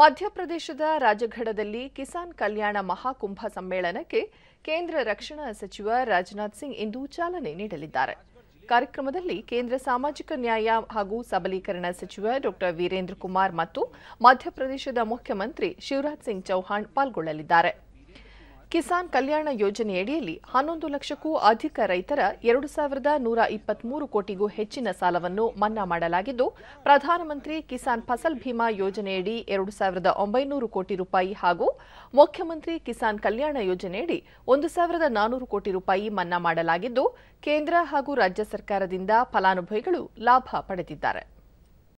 ಮಧ್ಯಪ್ರದೇಶದ ರಾಜಘಡದಲ್ಲಿ ಕಿಸಾನ್ ಕಲ್ಯಾಣ ಮಹಾಕುಂಭ ಸಮ್ಮೇಳನಕ್ಕೆ ಕೇಂದ್ರ ರಕ್ಷಣಾ ಸಚಿವ ರಾಜನಾಥ್ ಸಿಂಗ್ ಇಂದು ಚಾಲನೆ ನೀಡಲಿದ್ದಾರೆ ಕಾರ್ಯಕ್ರಮದಲ್ಲಿ ಕೇಂದ್ರ ಸಾಮಾಜಿಕ ನ್ಯಾಯ ಹಾಗೂ ಸಬಲೀಕರಣ ಸಚಿವ ಡಾಕ್ಟರ್ ವೀರೇಂದ್ರ ಕುಮಾರ್ ಮತ್ತು ಮಧ್ಯಪ್ರದೇಶದ ಮುಖ್ಯಮಂತ್ರಿ ಶಿವರಾಜ್ ಸಿಂಗ್ ಚೌಹಾಣ್ ಪಾಲ್ಗೊಳ್ಳಲಿದ್ದಾರೆ ಕಿಸಾನ್ ಕಲ್ಯಾಣ ಯೋಜನೆಯಡಿಯಲ್ಲಿ ಹನ್ನೊಂದು ಲಕ್ಷಕ್ಕೂ ಅಧಿಕ ರೈತರ ಎರಡು ಸಾವಿರದ ನೂರ ಇಪ್ಪತ್ಮೂರು ಕೋಟಿಗೂ ಹೆಚ್ಚಿನ ಸಾಲವನ್ನು ಮನ್ನಾ ಮಾಡಲಾಗಿದ್ದು ಪ್ರಧಾನಮಂತ್ರಿ ಕಿಸಾನ್ ಫಸಲ್ ಭೀಮಾ ಯೋಜನೆಯಡಿ ಎರಡು ಸಾವಿರದ ಒಂಬೈನೂರು ಕೋಟಿ ರೂಪಾಯಿ ಹಾಗೂ ಮುಖ್ಯಮಂತ್ರಿ ಕಿಸಾನ್ ಕಲ್ಯಾಣ ಯೋಜನೆಯಡಿ ಒಂದು ಸಾವಿರದ ನಾನೂರು ಕೋಟಿ ರೂಪಾಯಿ ಮನ್ನಾ ಮಾಡಲಾಗಿದ್ದು ಕೇಂದ್ರ ಹಾಗೂ ರಾಜ್ಯ ಸರ್ಕಾರದಿಂದ ಫಲಾನುಭವಿಗಳು ಲಾಭ ಪಡೆದಿದ್ದಾರೆ